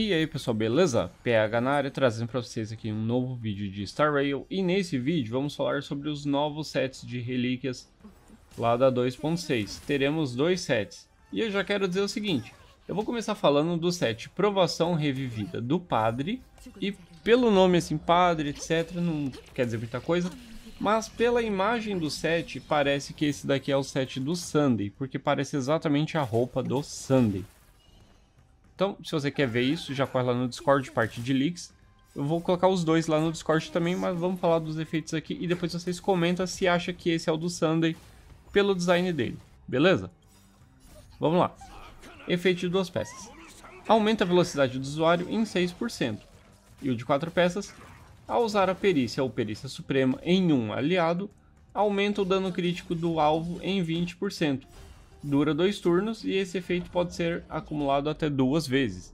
E aí pessoal, beleza? PH na área, trazendo para vocês aqui um novo vídeo de Star Rail E nesse vídeo vamos falar sobre os novos sets de relíquias lá da 2.6 Teremos dois sets E eu já quero dizer o seguinte Eu vou começar falando do set Provação Revivida do Padre E pelo nome assim, Padre, etc, não quer dizer muita coisa mas pela imagem do set, parece que esse daqui é o set do Sunday, porque parece exatamente a roupa do Sunday. Então, se você quer ver isso, já corre lá no Discord, parte de leaks. Eu vou colocar os dois lá no Discord também, mas vamos falar dos efeitos aqui e depois vocês comentam se acha que esse é o do Sunday pelo design dele, beleza? Vamos lá. Efeito de duas peças. Aumenta a velocidade do usuário em 6%. E o de quatro peças, ao usar a perícia ou perícia suprema em um aliado, aumenta o dano crítico do alvo em 20%, dura dois turnos e esse efeito pode ser acumulado até duas vezes.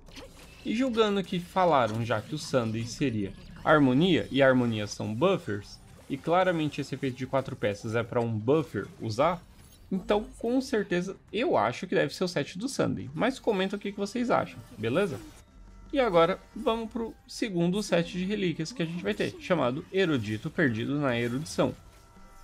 E julgando que falaram já que o Sunday seria harmonia e harmonia são buffers, e claramente esse efeito de quatro peças é para um buffer usar, então com certeza eu acho que deve ser o set do Sunday, mas comenta o que vocês acham, beleza? E agora vamos para o segundo set de relíquias que a gente vai ter, chamado Erudito Perdido na Erudição.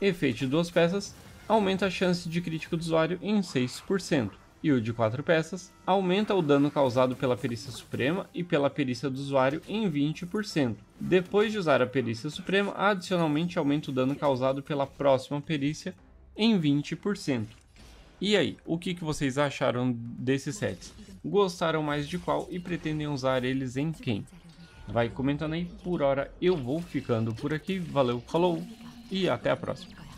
Efeito de duas peças, aumenta a chance de crítico do usuário em 6%, e o de 4 peças aumenta o dano causado pela perícia suprema e pela perícia do usuário em 20%. Depois de usar a perícia suprema, adicionalmente aumenta o dano causado pela próxima perícia em 20%. E aí, o que, que vocês acharam desses sets? Gostaram mais de qual e pretendem usar eles em quem? Vai comentando aí, por hora eu vou ficando por aqui, valeu, falou e até a próxima.